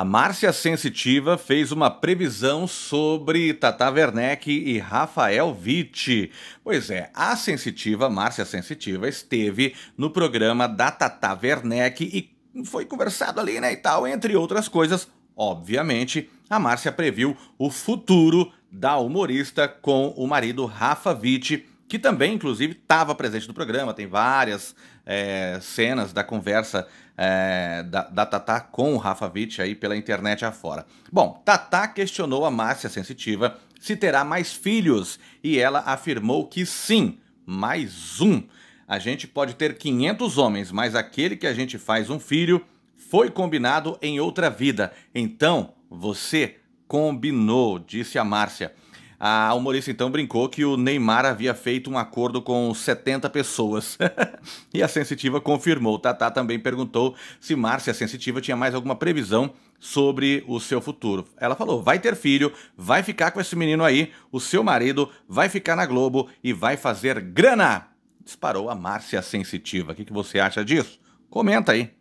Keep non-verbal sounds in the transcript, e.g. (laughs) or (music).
A Márcia Sensitiva fez uma previsão sobre Tata Werneck e Rafael Witt. Pois é, a Sensitiva, Márcia Sensitiva, esteve no programa da Tata Werneck e foi conversado ali, né, e tal, entre outras coisas. Obviamente, a Márcia previu o futuro da humorista com o marido Rafa Witt que também, inclusive, estava presente no programa. Tem várias é, cenas da conversa é, da, da Tatá com o Rafa Witt aí pela internet afora. Bom, Tatá questionou a Márcia Sensitiva se terá mais filhos e ela afirmou que sim, mais um. A gente pode ter 500 homens, mas aquele que a gente faz um filho foi combinado em outra vida. Então, você combinou, disse a Márcia. A humorista então brincou que o Neymar havia feito um acordo com 70 pessoas. (laughs) e a Sensitiva confirmou. Tatá também perguntou se Márcia Sensitiva tinha mais alguma previsão sobre o seu futuro. Ela falou: vai ter filho, vai ficar com esse menino aí, o seu marido vai ficar na Globo e vai fazer grana. Disparou a Márcia Sensitiva. O que, que você acha disso? Comenta aí.